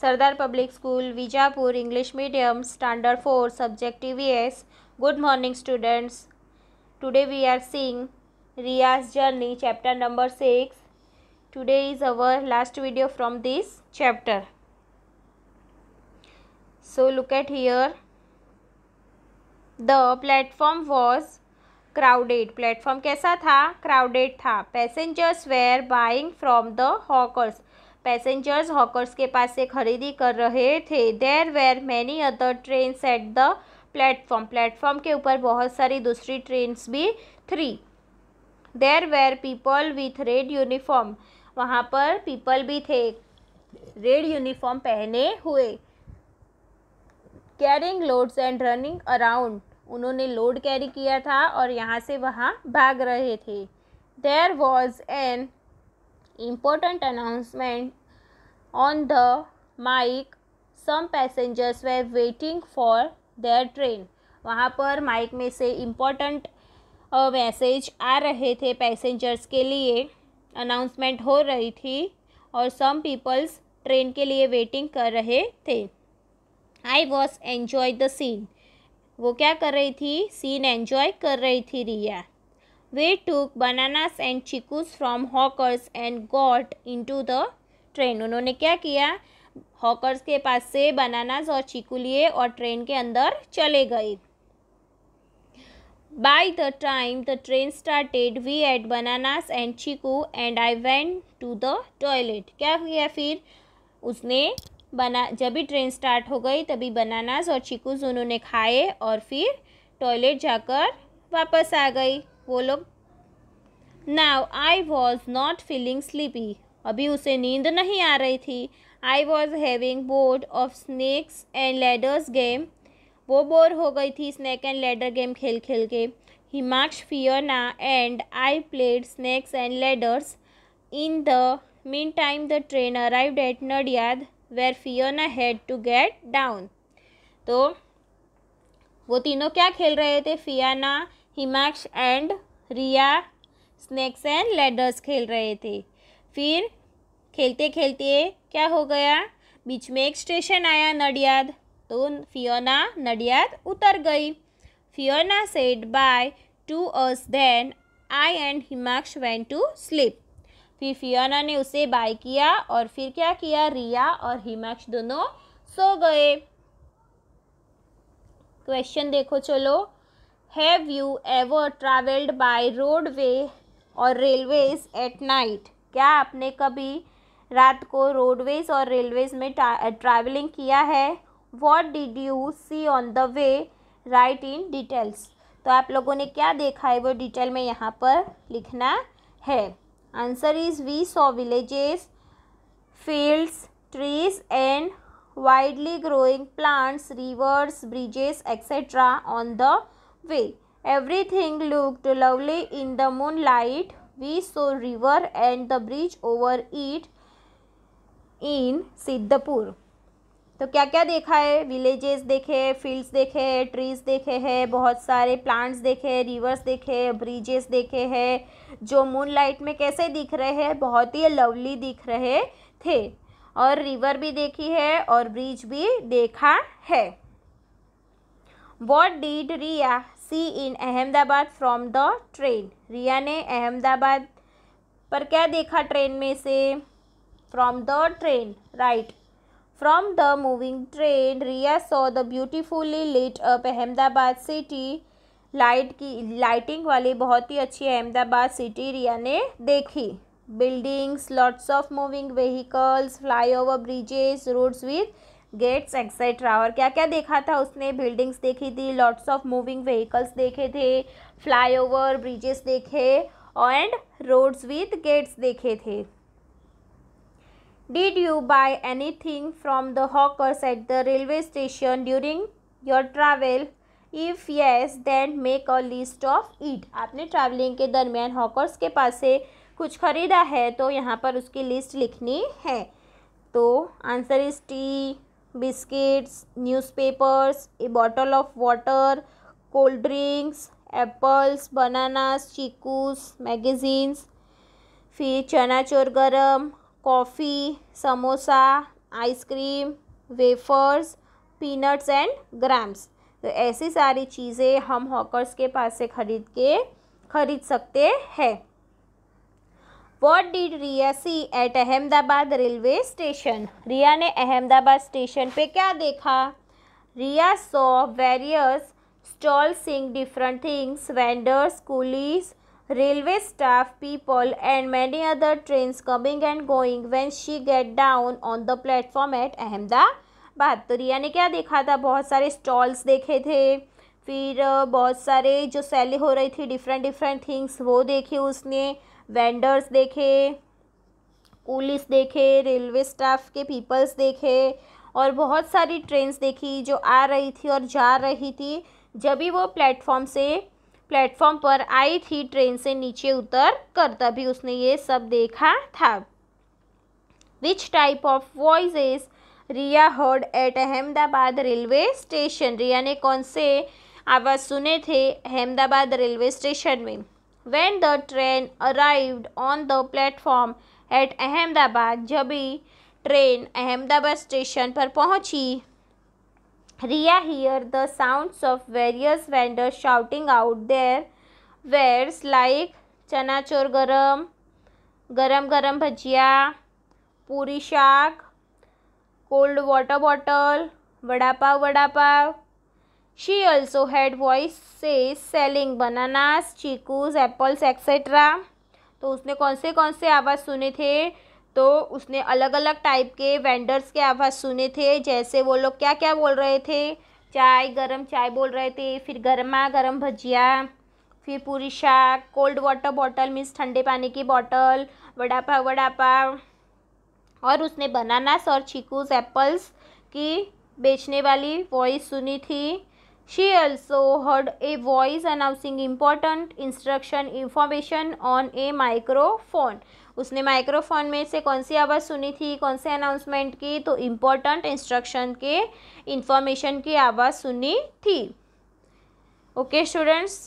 Sardar public school Vijapur English medium standard four subject T good morning students today we are seeing Riya's journey chapter number six today is our last video from this chapter so look at here the platform was crowded platform कैसा था crowded था passengers were buying from the hawkers passengers hawkers के पास से खरीदी कर रहे थे there were many other train at the platform platform के ऊपर बहुत सारी दूसरी ट्रेन्स भी three there were people with red uniform वहाँ पर पीपल भी थे रेड यूनिफॉर्म पहने हुए carrying loads and running around उन्होंने लोड कैरी किया था और यहाँ से वहाँ भाग रहे थे there was an important announcement on the mic some passengers were waiting for their train वहाँ पर माइक में से इम्पोर्टेंट मैसेज आ रहे थे पैसेंजर्स के लिए अनाउंसमेंट हो रही थी और सम पीपल्स ट्रेन के लिए वेटिंग कर रहे थे I was enjoy the scene वो क्या कर रही थी सीन एन्जॉय कर रही थी रिया they took bananas and chikus from hawkers and got into the train. उन्होंने क्या किया hawkers के पास से bananas और चीकू लिए और train के अंदर चले गए By the time the train started, we had bananas and chiku and I went to the toilet. क्या किया फिर उसने बना जब भी ट्रेन स्टार्ट हो गई तभी बनानास और चिकूज उन्होंने खाए और फिर टॉयलेट जाकर वापस आ गई वो लोग now I was not feeling sleepy अभी उसे नींद नहीं आ रही थी I was having board of snakes and ladders game वो बोर हो गई थी स्नैक एंड लेडर गेम खेल खेल के ही marks Fiona and I played snakes and ladders in the mean time the train arrive at Nadiad where Fiona had to get down तो वो तीनों क्या खेल रहे थे Fiona Himaksh and Riya snakes and ladders खेल रहे थे फिर खेलते खेलते क्या हो गया बीच में एक स्टेशन आया नडियाद तो फियोना नडियाद उतर गई Fiona said bye to us then I and Himaksh went to sleep फिर फियोना ने उसे बाय किया और फिर क्या किया रिया और हिमाक्ष दोनों सो गए क्वेश्चन देखो चलो have you ever travelled by roadway और रेलवेज एट नाइट क्या आपने कभी रात को रोडवेज और रेलवेज में ट्रैवलिंग किया है what did you see on the way write in details तो आप लोगों ने क्या देखा है वो डिटेल में यहाँ पर लिखना है answer is we saw villages fields trees and widely growing plants rivers bridges etcetera on the way. Everything looked lovely in the moonlight. We saw river and the bridge over it in Siddhapur. तो क्या क्या देखा है villages देखे fields देखे trees देखे हैं बहुत सारे प्लांट्स देखे रिवर्स देखे ब्रिजेस देखे हैं जो मून लाइट में कैसे दिख रहे हैं बहुत ही लवली दिख रहे थे और रिवर भी देखी है और ब्रिज भी देखा है what did Riya see in Ahmedabad from the train Riya ने अहमदाबाद पर क्या देखा ट्रेन में से from the train right from the moving train Riya saw the beautifully lit up Ahmedabad city light की लाइटिंग वाली बहुत ही अच्छी अहमदाबाद सिटी रिया ने देखी buildings lots of moving vehicles over bridges roads with gates etcetera और क्या क्या देखा था उसने बिल्डिंग्स देखी थी लॉट्स ऑफ मूविंग व्हीकल्स देखे थे फ्लाईओवर ब्रिजेस देखे एंड रोड्स विथ गेट्स देखे थे did you buy anything from the hawkers at the railway station during your travel if yes then make a list of it आपने travelling के दरमियान hawkers के पास से कुछ ख़रीदा है तो यहाँ पर उसकी लिस्ट लिखनी है तो answer is tea biscuits newspapers a bottle of water cold drinks apples bananas chikoos magazines फिर chana jor garam coffee samosa ice cream wafers peanuts and grams तो ऐसी सारी चीज़ें हम हॉकर्स के पास से ख़रीद के ख़रीद सकते हैं what did Riya see at Ahmedabad railway station Riya ने अहमदाबाद स्टेशन पे क्या देखा Riya saw various stall selling different things vendors coolies railway staff people and many other train coming and going when she get down on the platform at Ahmedabad तो रिया ने क्या देखा था बहुत सारे स्टॉल्स देखे थे फिर बहुत सारे जो सेले हो रही थी डिफरेंट डिफरेंट थिंग्स वो देखी उसने वेंडर्स देखे पुलिस देखे रेलवे स्टाफ के पीपल्स देखे और बहुत सारी ट्रेन्स देखी जो आ रही थी और जा रही थी जब भी वो प्लेटफॉर्म से प्लेटफॉर्म पर आई थी ट्रेन से नीचे उतर कर तभी उसने ये सब देखा था which type of voice Riya heard at Ahmedabad railway station Riya ने कौन से आवाज़ सुने थे अहमदाबाद रेलवे स्टेशन में when the train arrived on the platform at Ahmedabad जब ही ट्रेन अहमदाबाद स्टेशन पर पहुंची Riya here the sounds of various vendor shouting out their wares like chanachur garam garam garam bhajiya puri shaak cold water bottle vada pav vada pav She also had says selling bananas, chikus apples, etc. तो उसने कौन से कौन से आवाज़ सुने थे तो उसने अलग अलग टाइप के वेंडर्स के आवाज़ सुने थे जैसे वो लोग क्या क्या बोल रहे थे चाय गरम चाय बोल रहे थे फिर गर्मा गरम भजिया फिर पूरी shaak cold water bottle means ठंडे पानी की बॉटल वड़ा पाव वड़ा पाव और उसने बनानास और चीकूज एप्पल्स की बेचने वाली वॉइस सुनी थी she also heard a voice announcing important instruction information on a microphone उसने माइक्रोफोन में से कौन सी आवाज़ सुनी थी कौन से अनाउंसमेंट की तो इम्पोर्टेंट इंस्ट्रक्शन के इंफॉर्मेशन की आवाज़ सुनी थी okay students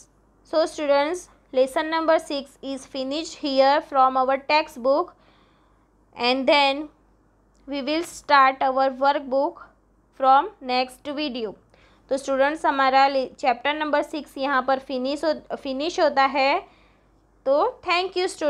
so students lesson number six is finish here from our text book and then we will start our work book from next video तो स्टूडेंट्स हमारा चैप्टर नंबर सिक्स यहाँ पर finish हो finish होता है तो thank you student